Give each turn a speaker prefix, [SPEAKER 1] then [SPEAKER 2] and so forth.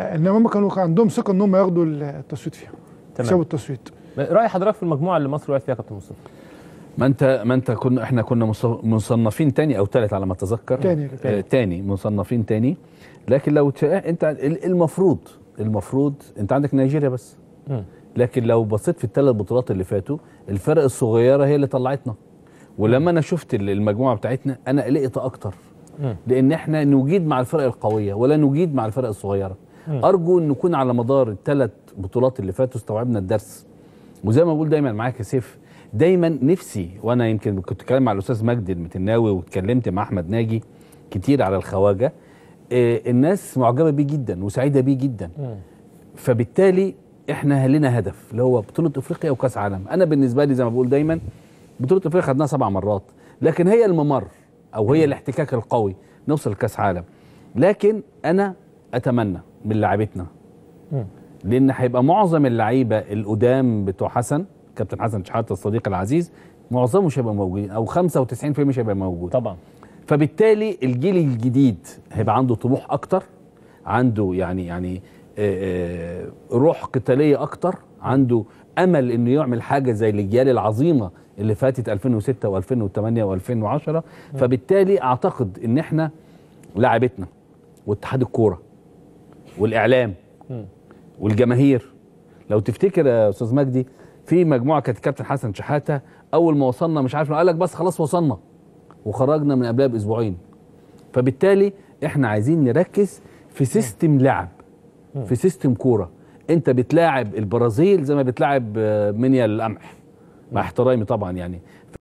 [SPEAKER 1] انما هم كانوا عندهم ثقه ان هم ياخدوا التصويت فيها تمام يكسبوا التصويت راي حضرتك في المجموعه اللي مصر وقعت فيها كابتن مصطفى ما انت ما انت كنا احنا كنا مصنفين تاني او تالت على ما اتذكر تاني آه تاني مصنفين تاني لكن لو إيه، انت المفروض المفروض انت عندك نيجيريا بس لكن لو بصيت في الثلاث بطولات اللي فاتوا الفرق الصغيره هي اللي طلعتنا ولما انا شفت المجموعه بتاعتنا انا قلقت اكتر لان احنا نجيد مع الفرق القويه ولا نجيد مع الفرق الصغيره ارجو ان نكون على مدار الثلاث بطولات اللي فاتوا استوعبنا الدرس وزي ما بقول دايما معاك يا سيف دايما نفسي وانا يمكن كنت اتكلم مع الاستاذ مجدي المتناوي واتكلمت مع احمد ناجي كتير على الخواجه إيه الناس معجبه بيه جدا وسعيده بيه جدا م. فبالتالي احنا لنا هدف اللي هو بطوله افريقيا وكاس عالم انا بالنسبه لي زي ما بقول دايما بطوله افريقيا خدناها سبع مرات لكن هي الممر او هي الاحتكاك القوي نوصل لكاس عالم لكن انا اتمنى من لعيبتنا لان هيبقى معظم اللعيبه القدام بتوع حسن كابتن حسن شحاته الصديق العزيز معظمه مش هيبقى موجودين او 95% مش هيبقى موجود طبعا فبالتالي الجيل الجديد هيبقى عنده طموح اكتر عنده يعني يعني روح قتاليه اكتر عنده امل انه يعمل حاجه زي الاجيال العظيمه اللي فاتت 2006 و2008 و2010 فبالتالي اعتقد ان احنا لعبتنا واتحاد الكوره والاعلام والجماهير لو تفتكر يا استاذ مجدي في مجموعه كانت الكابتن حسن شحاته اول ما وصلنا مش عارف قال لك بس خلاص وصلنا وخرجنا من قبلها باسبوعين فبالتالي احنا عايزين نركز في سيستم لعب في سيستم كوره انت بتلاعب البرازيل زي ما بتلاعب آه، منيا القمح مع احترامي طبعا يعني